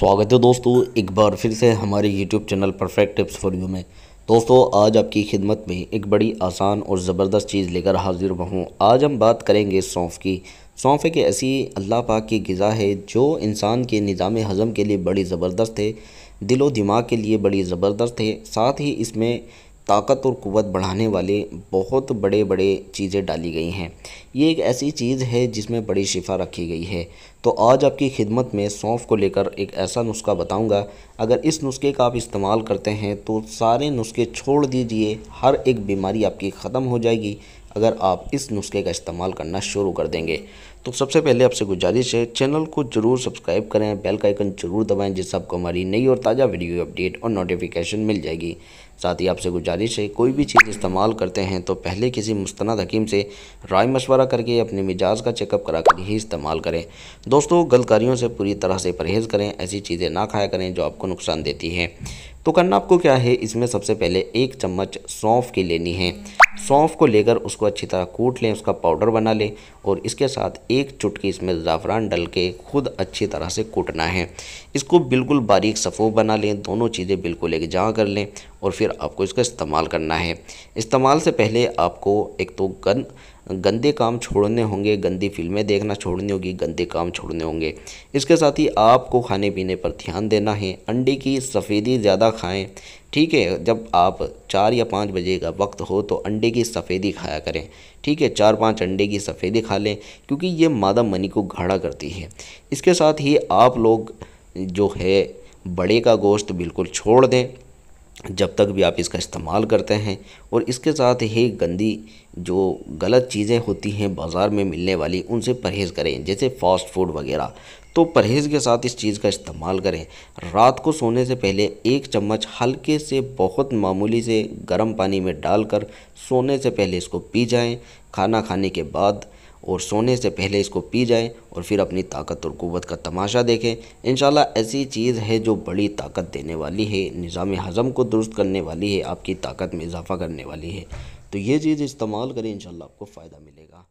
स्वागत है दोस्तों एक बार फिर से हमारे YouTube channel perfect tips for you में दोस्तों आज आपकी खिदमत में एक बड़ी आसान और ज़बरदस्त चीज़ लेकर हाजिर हुआ हूँ आज हम बात करेंगे सौंफ की सौंफ एक ऐसी अल्लाह पाक की गज़ा है जो इंसान के निज़ाम हज़म के लिए बड़ी ज़बरदस्त है दिलो दिमाग के लिए बड़ी ज़बरदस्त है साथ ही इसमें ताकत और क़वत बढ़ाने वाले बहुत बड़े बड़े चीज़ें डाली गई हैं ये एक ऐसी चीज़ है जिसमें बड़ी शिफा रखी गई है तो आज आपकी खिदमत में सौंफ को लेकर एक ऐसा नुस्खा बताऊंगा अगर इस नुस्खे का आप इस्तेमाल करते हैं तो सारे नुस्खे छोड़ दीजिए हर एक बीमारी आपकी ख़त्म हो जाएगी अगर आप इस नुस्खे का इस्तेमाल करना शुरू कर देंगे तो सबसे पहले आपसे गुजारिश है चैनल को जरूर सब्सक्राइब करें बेल का आइकन जरूर दबाएं जिससे आपको हमारी नई और ताज़ा वीडियो अपडेट और नोटिफिकेशन मिल जाएगी साथ ही आपसे गुजारिश है कोई भी चीज़ इस्तेमाल करते हैं तो पहले किसी मुस्तनद हकीम से राय मशवरा करके अपने मिजाज का चेकअप करा कर ही इस्तेमाल करें दोस्तों गलकारियों से पूरी तरह से परहेज़ करें ऐसी चीज़ें ना खाया करें जो आपको नुकसान देती हैं तो करना आपको क्या है इसमें सबसे पहले एक चम्मच सौंफ की लेनी है सौंफ को लेकर उसको अच्छी तरह कूट लें उसका पाउडर बना लें और इसके साथ एक चुटकी इसमें ज़ाफ़रान डल के खुद अच्छी तरह से कूटना है इसको बिल्कुल बारीक सफ़ो बना लें दोनों चीज़ें बिल्कुल एक जहाँ कर लें और फिर आपको इसका इस्तेमाल करना है इस्तेमाल से पहले आपको एक तो गन गंदे काम छोड़ने होंगे गंदी फिल्में देखना छोड़नी होगी गंदे काम छोड़ने होंगे इसके साथ ही आपको खाने पीने पर ध्यान देना है अंडे की सफ़ेदी ज़्यादा खाएं ठीक है जब आप चार या पाँच बजे का वक्त हो तो अंडे की सफ़ेदी खाया करें ठीक है चार पाँच अंडे की सफ़ेदी खा लें क्योंकि ये मादा मनी को घाड़ा करती है इसके साथ ही आप लोग जो है बड़े का गोश्त बिल्कुल छोड़ दें जब तक भी आप इसका इस्तेमाल करते हैं और इसके साथ ही गंदी जो गलत चीज़ें होती हैं बाज़ार में मिलने वाली उनसे परहेज़ करें जैसे फ़ास्ट फूड वगैरह तो परहेज़ के साथ इस चीज़ का इस्तेमाल करें रात को सोने से पहले एक चम्मच हल्के से बहुत मामूली से गर्म पानी में डालकर सोने से पहले इसको पी जाएं खाना खाने के बाद और सोने से पहले इसको पी जाए और फिर अपनी ताकत और क़ुत का तमाशा देखें इन ऐसी चीज़ है जो बड़ी ताकत देने वाली है निज़ाम हज़म को दुरुस्त करने वाली है आपकी ताकत में इजाफ़ा करने वाली है तो ये चीज़ इस्तेमाल करें इन आपको फ़ायदा मिलेगा